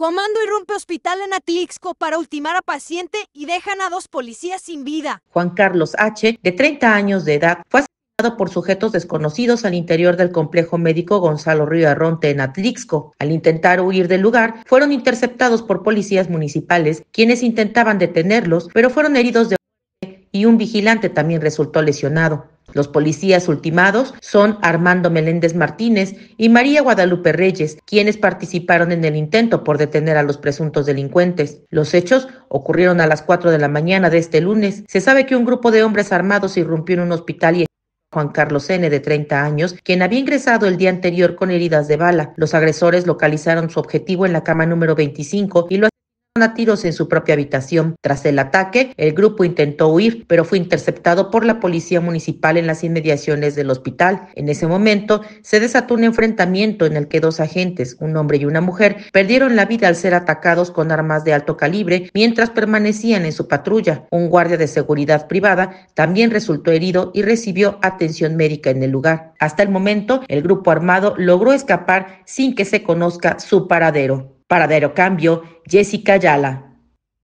Comando irrumpe hospital en Atlixco para ultimar a paciente y dejan a dos policías sin vida. Juan Carlos H., de 30 años de edad, fue asesinado por sujetos desconocidos al interior del complejo médico Gonzalo Río Arronte en Atlixco. Al intentar huir del lugar, fueron interceptados por policías municipales, quienes intentaban detenerlos, pero fueron heridos de y un vigilante también resultó lesionado. Los policías ultimados son Armando Meléndez Martínez y María Guadalupe Reyes, quienes participaron en el intento por detener a los presuntos delincuentes. Los hechos ocurrieron a las 4 de la mañana de este lunes. Se sabe que un grupo de hombres armados irrumpió en un hospital y Juan Carlos N., de 30 años, quien había ingresado el día anterior con heridas de bala. Los agresores localizaron su objetivo en la cama número 25 y lo a tiros en su propia habitación. Tras el ataque, el grupo intentó huir, pero fue interceptado por la policía municipal en las inmediaciones del hospital. En ese momento, se desató un enfrentamiento en el que dos agentes, un hombre y una mujer, perdieron la vida al ser atacados con armas de alto calibre mientras permanecían en su patrulla. Un guardia de seguridad privada también resultó herido y recibió atención médica en el lugar. Hasta el momento, el grupo armado logró escapar sin que se conozca su paradero. Paradero Cambio, Jessica Ayala.